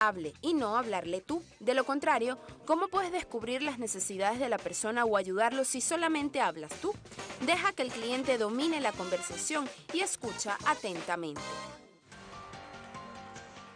hable y no hablarle tú. De lo contrario, ¿cómo puedes descubrir las necesidades de la persona o ayudarlo si solamente hablas tú? Deja que el cliente domine la conversación y escucha atentamente.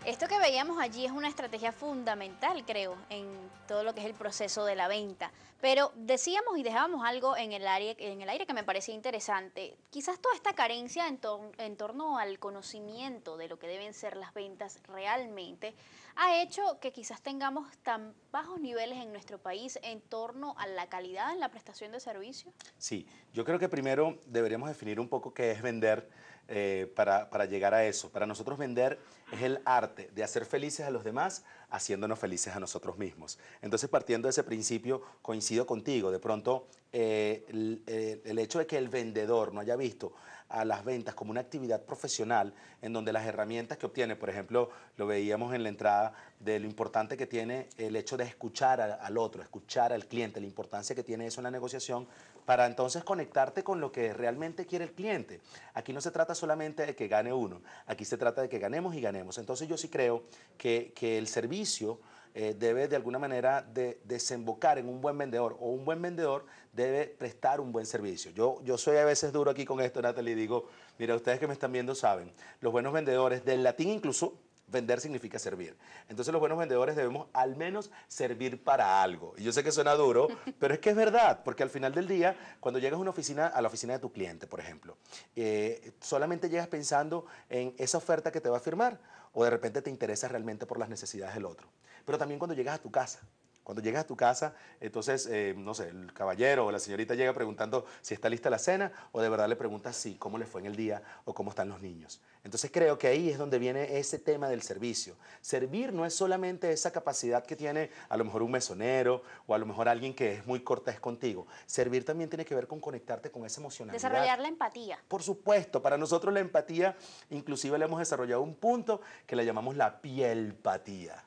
Esto que veíamos allí es una estrategia fundamental, creo, en todo lo que es el proceso de la venta. Pero decíamos y dejábamos algo en el, área, en el aire que me parecía interesante. Quizás toda esta carencia en, torno al conocimiento de lo que deben ser las ventas realmente ha hecho que quizás tengamos tan bajos niveles en nuestro país en torno a la calidad en la prestación de servicios. Sí, yo creo que primero deberíamos definir un poco qué es vender eh, para llegar a eso. Para nosotros vender es el arte de hacer felices a los demás, haciéndonos felices a nosotros mismos. Entonces, partiendo de ese principio, coincido contigo. De pronto, eh, eh, el, hecho de que el vendedor no haya visto a las ventas como una actividad profesional en donde las herramientas que obtiene, por ejemplo, lo veíamos en la entrada de lo importante que tiene el hecho de escuchar al otro, escuchar al cliente, la importancia que tiene eso en la negociación, para entonces conectarte con lo que realmente quiere el cliente. Aquí no se trata solamente de que gane uno, aquí se trata de que ganemos y ganemos. Entonces yo sí creo que, que el servicio eh, debe de alguna manera de desembocar en un buen vendedor o un buen vendedor debe prestar un buen servicio. Yo, yo soy a veces duro aquí con esto, Natalie, y digo, mira, ustedes que me están viendo saben, los buenos vendedores, del latín incluso, Vender significa servir. Entonces los buenos vendedores debemos al menos servir para algo. Y yo sé que suena duro, pero es que es verdad, porque al final del día, cuando llegas a una oficina, a la oficina de tu cliente, por ejemplo, eh, solamente llegas pensando en esa oferta que te va a firmar o de repente te interesas realmente por las necesidades del otro pero también cuando llegas a tu casa. Cuando llegas a tu casa, entonces, eh, no sé, el caballero o la señorita llega preguntando si está lista la cena o de verdad le preguntas si, cómo le fue en el día o cómo están los niños. Entonces creo que ahí es donde viene ese tema del servicio. Servir no es solamente esa capacidad que tiene a lo mejor un mesonero o a lo mejor alguien que es muy cortés contigo. Servir también tiene que ver con conectarte con esa emocionalidad. Desarrollar la empatía. Por supuesto, para nosotros la empatía, inclusive le hemos desarrollado un punto que le llamamos la pielpatía.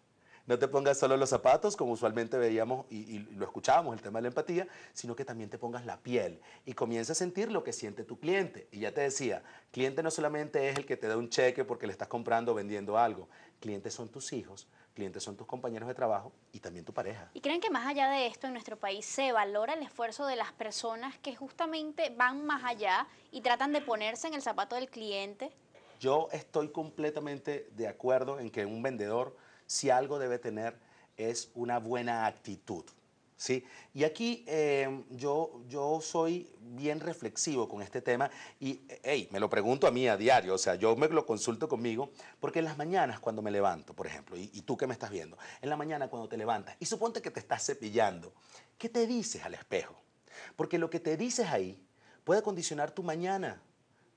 No te pongas solo los zapatos, como usualmente veíamos y, lo escuchábamos, el tema de la empatía, sino que también te pongas la piel y comienza a sentir lo que siente tu cliente. Y ya te decía, cliente no solamente es el que te da un cheque porque le estás comprando o vendiendo algo, clientes son tus hijos, clientes son tus compañeros de trabajo y también tu pareja. ¿Y creen que más allá de esto en nuestro país se valora el esfuerzo de las personas que justamente van más allá y tratan de ponerse en el zapato del cliente? Yo estoy completamente de acuerdo en que un vendedor si algo debe tener es una buena actitud. ¿sí? Y aquí em, yo, yo soy bien reflexivo con este tema y me lo pregunto a mí a diario, o sea, yo me lo consulto conmigo, porque en las mañanas cuando me levanto, por ejemplo, y, tú que me estás viendo, en la mañana cuando te levantas y suponte que te estás cepillando, ¿qué te dices al espejo? Porque lo que te dices ahí puede condicionar tu mañana,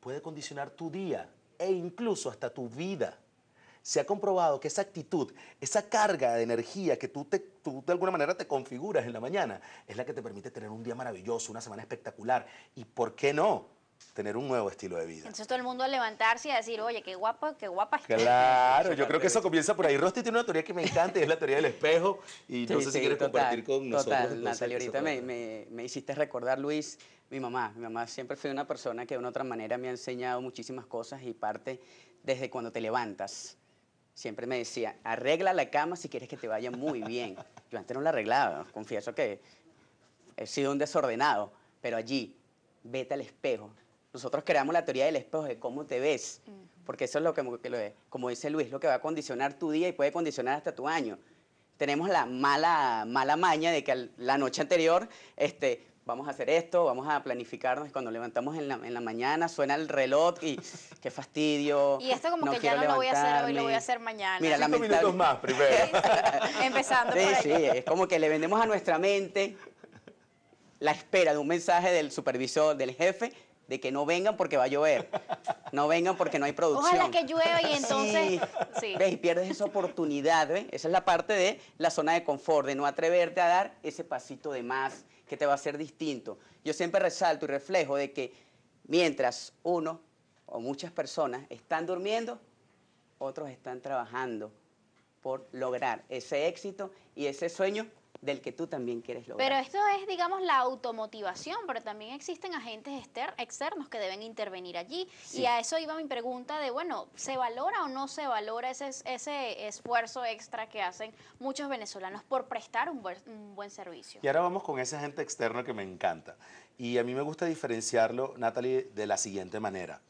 puede condicionar tu día e incluso hasta tu vida se ha comprobado que esa actitud, esa carga de energía que tú, te, tú de alguna manera te configuras en la mañana, es la que te permite tener un día maravilloso, una semana espectacular. ¿Y por qué no? tener un nuevo estilo de vida. Entonces todo el mundo a levantarse y a decir, oye, qué guapa, qué guapa. Claro, yo creo que eso comienza por ahí. Rosti tiene una teoría que me encanta y es la teoría del espejo. Y no sé si quieres compartir con nosotros. Total, Natalia, ahorita me, me, me, hiciste recordar, Luis, mi mamá. Mi mamá siempre fue una persona que de una otra manera me ha enseñado muchísimas cosas y parte desde cuando te levantas siempre me decía, arregla la cama si quieres que te vaya muy bien. Yo antes no la arreglaba, confieso que he sido un desordenado, pero allí, vete al espejo. Nosotros creamos la teoría del espejo de cómo te ves, porque eso es lo que, como dice Luis, lo que va a condicionar tu día y puede condicionar hasta tu año. Tenemos la mala, mala maña de que la noche anterior este, vamos a hacer esto, vamos a planificarnos. Cuando levantamos en la, mañana suena el reloj y qué fastidio. Y esto como que ya no lo voy a hacer hoy, lo voy a hacer mañana. Mira, Cinco minutos más primero. Empezando sí, Sí, es como que le vendemos a nuestra mente la espera de un mensaje del supervisor, del jefe, de que no vengan porque va a llover, no vengan porque no hay producción. Ojalá que llueva y entonces... ¿Ves? Y pierdes esa oportunidad, ¿ves? Esa es la parte de la zona de confort, de no atreverte a dar ese pasito de más que te va a hacer distinto. Yo siempre resalto y reflejo de que mientras uno o muchas personas están durmiendo, otros están trabajando por lograr ese éxito y ese sueño del que tú también quieres lograr. Pero esto es, digamos, la automotivación, pero también existen agentes externos que deben intervenir allí. Y a eso iba mi pregunta de, bueno, ¿se valora o no se valora ese, ese esfuerzo extra que hacen muchos venezolanos por prestar un buen, servicio? Y ahora vamos con ese agente externo que me encanta. Y a mí me gusta diferenciarlo, Natalie, de la siguiente manera.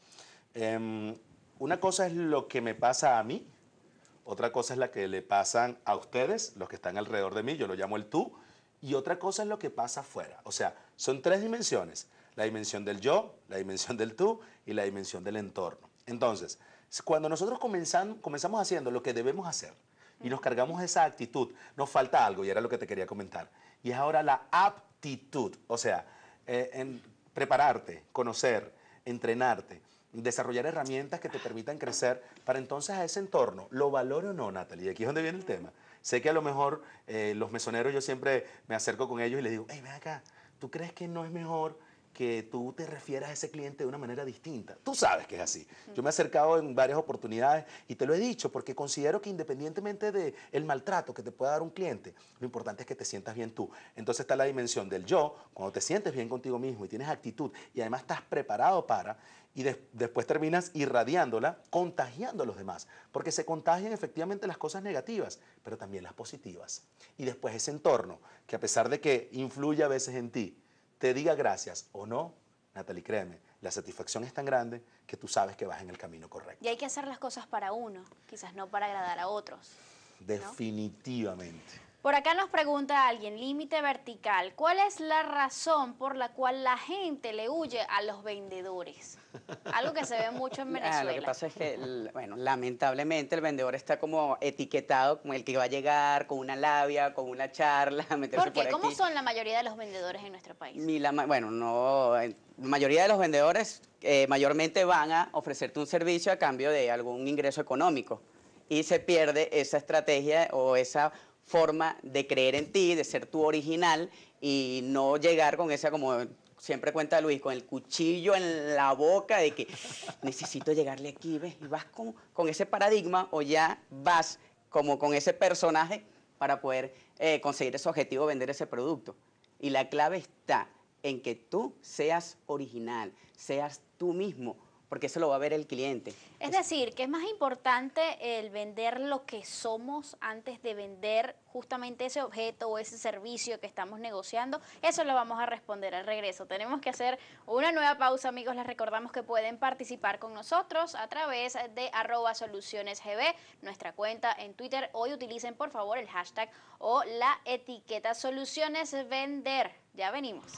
Em, una cosa es lo que me pasa a mí, otra cosa es la que le pasan a ustedes, los que están alrededor de mí, yo lo llamo el tú, y otra cosa es lo que pasa afuera. O sea, son tres dimensiones, la dimensión del yo, la dimensión del tú y la dimensión del entorno. Entonces, cuando nosotros comenzamos haciendo lo que debemos hacer y nos cargamos esa actitud, nos falta algo, y era lo que te quería comentar, y es ahora la aptitud, o sea, eh, en prepararte, conocer, entrenarte desarrollar herramientas que te permitan crecer para entonces a ese entorno. ¿Lo valoro o no, Natalie? Y aquí es donde viene el tema. Sé que a lo mejor eh, los mesoneros, yo siempre me acerco con ellos y les digo, hey, ven acá, ¿tú crees que no es mejor que tú te refieras a ese cliente de una manera distinta? Tú sabes que es así. Yo me he acercado en varias oportunidades y te lo he dicho porque considero que independientemente del el maltrato que te pueda dar un cliente, lo importante es que te sientas bien tú. Entonces está la dimensión del yo, cuando te sientes bien contigo mismo y tienes actitud y además estás preparado para y después terminas irradiándola, contagiando a los demás, porque se contagian efectivamente las cosas negativas, pero también las positivas. Y después ese entorno, que a pesar de que influye a veces en ti, te diga gracias o no, Natalie, créeme, la satisfacción es tan grande que tú sabes que vas en el camino correcto. Y hay que hacer las cosas para uno, quizás no para agradar a otros. Definitivamente. Por acá nos pregunta alguien, límite vertical, ¿cuál es la razón por la cual la gente le huye a los vendedores? Algo que se ve mucho en Venezuela. Ah, lo que pasa es que, bueno, lamentablemente el vendedor está como etiquetado como el que va a llegar con una labia, con una charla, meterse ¿Por, qué? ¿Cómo son la mayoría de los vendedores en nuestro país? bueno, no, la mayoría de los vendedores eh, mayormente van a ofrecerte un servicio a cambio de algún ingreso económico y se pierde esa estrategia o esa forma de creer en ti, de ser tú original y no llegar con esa como siempre cuenta Luis, con el cuchillo en la boca de que necesito llegarle aquí, ¿ves? Y vas con ese paradigma o ya vas como con ese personaje para poder eh, conseguir ese objetivo, vender ese producto. Y la clave está en que tú seas original, seas tú mismo, porque eso lo va a ver el cliente. Es decir, que es más importante el vender lo que somos antes de vender justamente ese objeto o ese servicio que estamos negociando. Eso lo vamos a responder al regreso. Tenemos que hacer una nueva pausa, amigos. Les recordamos que pueden participar con nosotros a través de arroba solucionesgb, nuestra cuenta en Twitter. Hoy utilicen, por favor, el hashtag o la etiqueta solucionesvender. Ya venimos.